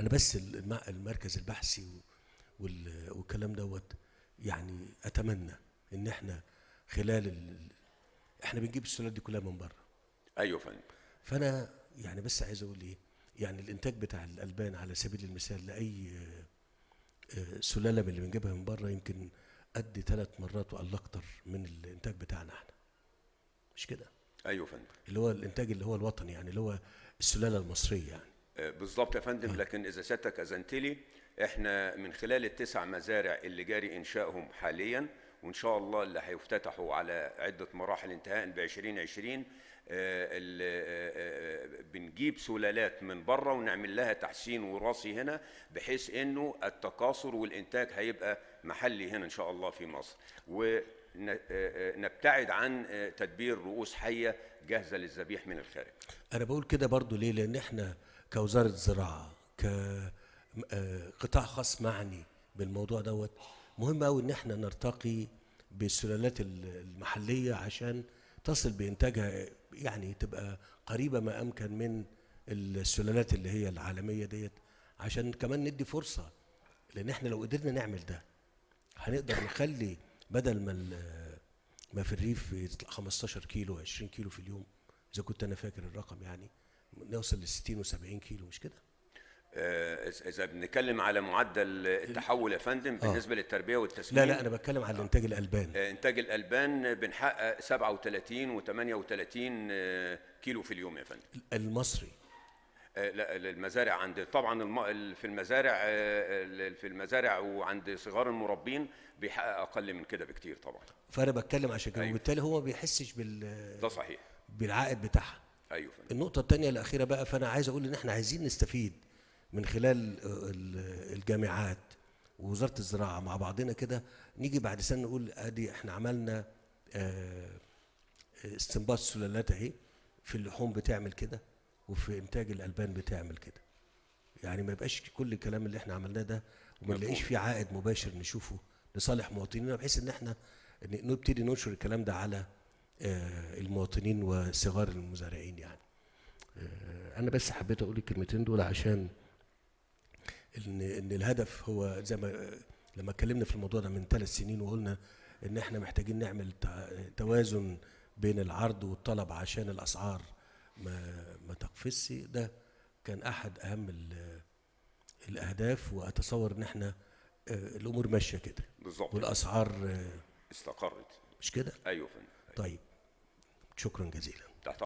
انا بس المركز البحثي والكلام دوت يعني اتمنى ان احنا خلال ال... احنا بنجيب السلالات دي كلها من بره ايوه فندم فانا يعني بس عايز اقول ايه يعني الانتاج بتاع الالبان على سبيل المثال لاي آه، سلاله من اللي بنجيبها من بره يمكن قد ثلاث مرات وقال اكتر من الانتاج بتاعنا احنا مش كده ايوه فندم اللي هو الانتاج اللي هو الوطني يعني اللي هو السلاله المصريه يعني بالظبط يا فندم لكن اذا سيادتك اذنت لي احنا من خلال التسع مزارع اللي جاري انشائهم حاليا وان شاء الله اللي هيفتتحوا على عده مراحل انتهاء ب 2020 آه، آه، آه، بنجيب سلالات من بره ونعمل لها تحسين وراثي هنا بحيث انه التكاثر والانتاج هيبقى محلي هنا ان شاء الله في مصر ونبتعد عن تدبير رؤوس حيه جاهزه للذبيح من الخارج انا بقول كده برضو ليه لان احنا كوزاره زراعه كقطاع آه، خاص معني بالموضوع دوت مهم قوي ان احنا نرتقي بالسلالات المحليه عشان تصل بانتاجها يعني تبقى قريبه ما امكن من السلالات اللي هي العالميه ديت عشان كمان ندي فرصه لان احنا لو قدرنا نعمل ده هنقدر نخلي بدل ما ما في الريف يطلع 15 كيلو 20 كيلو في اليوم اذا كنت انا فاكر الرقم يعني ده وصل ل 60 و70 كيلو مش كده؟ آه، اذا بنتكلم على معدل التحول يا فندم آه. بالنسبه آه. للتربيه والتسويق لا لا انا بتكلم على انتاج الالبان آه، انتاج الالبان بنحقق 37 و38 كيلو في اليوم يا فندم المصري لا المزارع عند طبعا في المزارع في المزارع وعند صغار المربين بيحقق اقل من كده بكتير طبعا فانا بتكلم عشان كده أيوة. وبالتالي هو ما بيحسش بال ده صحيح بالعائد بتاعها ايوه النقطه الثانيه الاخيره بقى فانا عايز اقول ان احنا عايزين نستفيد من خلال الجامعات ووزاره الزراعه مع بعضنا كده نيجي بعد سنه نقول ادي احنا عملنا آه، استنباط سلالات اهي في اللحوم بتعمل كده وفي انتاج الالبان بتعمل كده يعني ما يبقاش كل الكلام اللي احنا عملناه ده وما نلاقيش فيه عائد مباشر نشوفه لصالح مواطنينا بحيث ان احنا نبتدي ننشر الكلام ده على آه، المواطنين وصغار المزارعين يعني آه، انا بس حبيت اقول الكلمتين دول عشان ان ان الهدف هو زي ما لما اتكلمنا في الموضوع ده من ثلاث سنين وقلنا ان احنا محتاجين نعمل توازن بين العرض والطلب عشان الاسعار ما ما تقفزش ده كان احد اهم الاهداف واتصور ان احنا آه، الامور ماشيه كده بالظبط والاسعار استقرت مش كده ايوه فندم طيب شكرا جزيلا